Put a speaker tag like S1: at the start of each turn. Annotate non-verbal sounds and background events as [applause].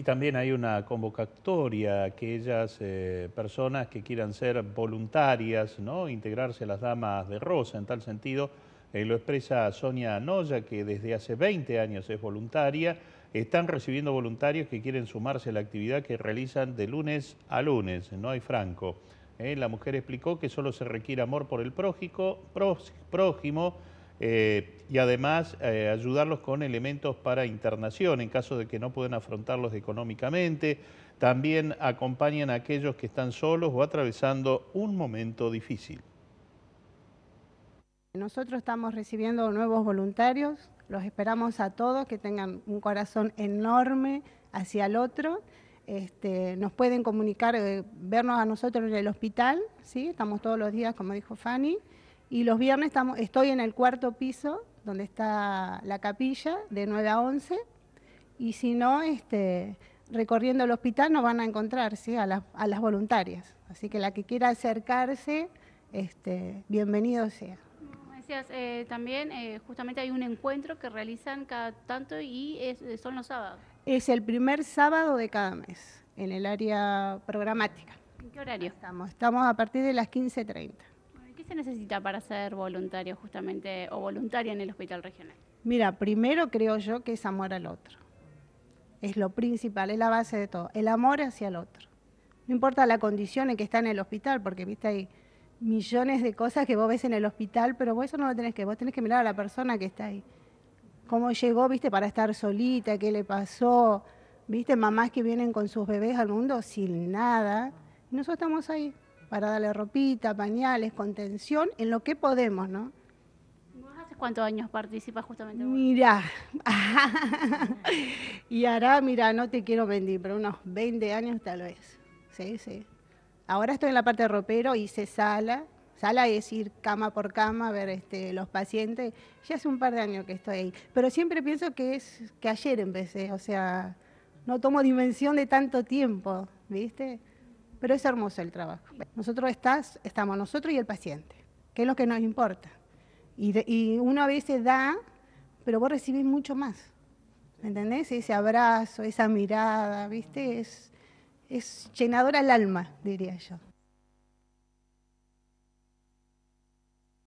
S1: Y también hay una convocatoria a aquellas eh, personas que quieran ser voluntarias, ¿no? integrarse a las Damas de Rosa. En tal sentido, eh, lo expresa Sonia Noya, que desde hace 20 años es voluntaria. Están recibiendo voluntarios que quieren sumarse a la actividad que realizan de lunes a lunes. No hay franco. Eh, la mujer explicó que solo se requiere amor por el prójico, prójimo eh, y además eh, ayudarlos con elementos para internación en caso de que no puedan afrontarlos económicamente. También acompañan a aquellos que están solos o atravesando un momento difícil.
S2: Nosotros estamos recibiendo nuevos voluntarios, los esperamos a todos que tengan un corazón enorme hacia el otro. Este, nos pueden comunicar, eh, vernos a nosotros en el hospital, ¿sí? estamos todos los días, como dijo Fanny. Y los viernes estamos, estoy en el cuarto piso, donde está la capilla, de 9 a 11. Y si no, este, recorriendo el hospital nos van a encontrar a, las, voluntarias. Así que la que quiera acercarse, este, bienvenido sea.
S3: Eh, también eh, justamente hay un encuentro que realizan cada tanto y eh, son los sábados.
S2: Es el primer sábado de cada mes en el área programática.
S3: ¿En qué horario? Estamos,
S2: estamos a partir de las 15.30
S3: necesita para ser voluntario justamente o voluntaria en el hospital regional?
S2: Mira, primero creo yo que es amor al otro. Es lo principal, es la base de todo. El amor hacia el otro. No importa la condición en que está en el hospital, porque viste hay millones de cosas que vos ves en el hospital, pero vos eso no lo tenés que, vos tenés que mirar a la persona que está ahí. Cómo llegó, viste, para estar solita, qué le pasó. Viste, mamás que vienen con sus bebés al mundo sin nada. Y nosotros estamos ahí para darle ropita, pañales, contención, en lo que podemos, ¿no?
S3: haces cuántos años participas justamente?
S2: Mira, [laughs] y ahora, mira, no te quiero mentir, pero unos 20 años tal vez. Sí, sí. Ahora estoy en la parte de ropero, hice sala, sala es ir cama por cama a ver este, los pacientes. Ya hace un par de años que estoy ahí, pero siempre pienso que es que ayer empecé, o sea, no tomo dimensión de tanto tiempo, ¿viste? Pero es hermoso el trabajo. Nosotros estás, estamos nosotros y el paciente, que es lo que nos importa. Y, y uno a veces da, pero vos recibís mucho más. ¿Me entendés? Ese abrazo, esa mirada, ¿viste? Es, es llenadora al alma, diría yo.